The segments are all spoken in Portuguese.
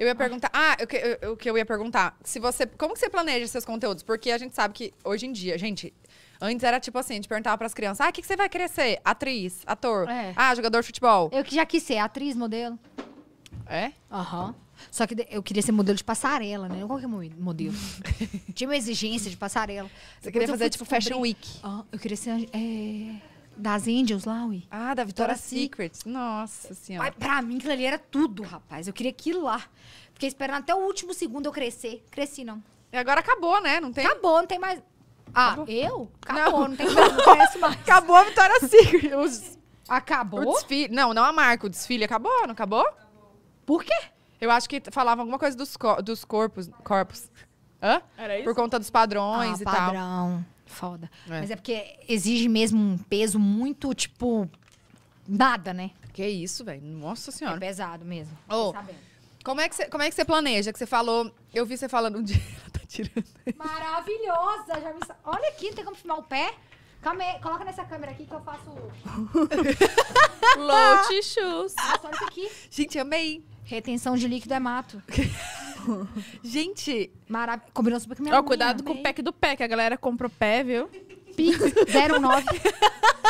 Eu ia ah. perguntar. Ah, o que eu, eu, ia perguntar? Se você, como que você planeja seus conteúdos? Porque a gente sabe que hoje em dia, gente, Antes era tipo assim, a gente perguntava pras crianças: ah, o que, que você vai crescer? Atriz, ator, é. ah, jogador de futebol. Eu que já quis ser atriz, modelo. É? Aham. Uhum. Só que eu queria ser modelo de passarela, né? Não qualquer modelo. Tinha uma exigência de passarela. Você Depois queria fazer tipo descobrir. Fashion Week. Ah, eu queria ser. É... Das Angels lawi Ah, da Vitória Secret. Secret. Nossa senhora. Mas pra mim, aquilo ali era tudo, rapaz. Eu queria aquilo lá. Fiquei esperando até o último segundo eu crescer. Cresci, não. E agora acabou, né? Não tem? Acabou, não tem mais. Ah, acabou. eu? Acabou, não, não tem mais, não conheço mais. Acabou a Vitória Secret. Os... Acabou? O desfile. Não, não a marca. O desfile acabou, não acabou? acabou. Por quê? Eu acho que falavam alguma coisa dos, co dos corpos. Corpos. Hã? Era isso? Por conta dos padrões ah, e padrão. tal. Padrão foda. É. Mas é porque exige mesmo um peso muito, tipo, nada, né? Que isso, velho. Nossa senhora. É pesado mesmo. Oh, como é que você, como é que você planeja? Que você falou, eu vi você falando um dia, tá tirando. Maravilhosa, já me... Olha aqui, não tem como filmar o pé? Calma aí, coloca nessa câmera aqui que eu faço. Low tissues. Nossa, olha isso aqui. Gente, amei. Retenção de líquido é mato. Gente. Mara... Combinou super com minha Ó, cuidado com o pack do que A galera compra o pé, viu? Pix 09.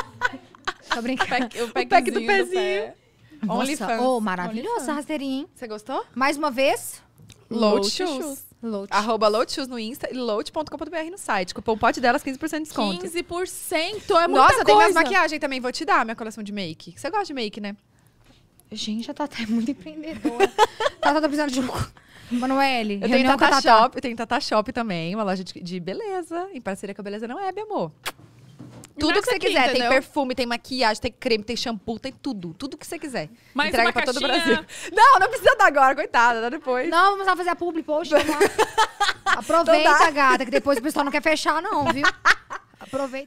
Tô brincando. o, pack, o pack do pezinho. Do Nossa, oh, maravilhosa Only rasteirinha, hein? Você gostou? Mais uma vez. Loadshoes. shoes. Arroba Loadshoes no Insta e load.com.br no site. Cupom pote delas, 15% de desconto. 15% é muita Nossa, tem mais maquiagem também. Vou te dar minha coleção de make. Você gosta de make, né? Gente, já tá até muito empreendedora. tá, tá, tá precisando de um... Manoel, é, eu tenho Tata, Tata Shop, eu tenho Tata Shop também, uma loja de, de beleza, em parceria com a Beleza Não é, meu amor. Tudo Nossa, é que você quiser. Entendeu? Tem perfume, tem maquiagem, tem creme, tem shampoo, tem tudo. Tudo que você quiser. Mais Entrega pra caixinha. todo o Brasil. Não, não precisa dar agora, coitada, dá depois. Não, vamos lá fazer a publi, poxa. Aproveita, gata, que depois o pessoal não quer fechar, não, viu? Aproveita.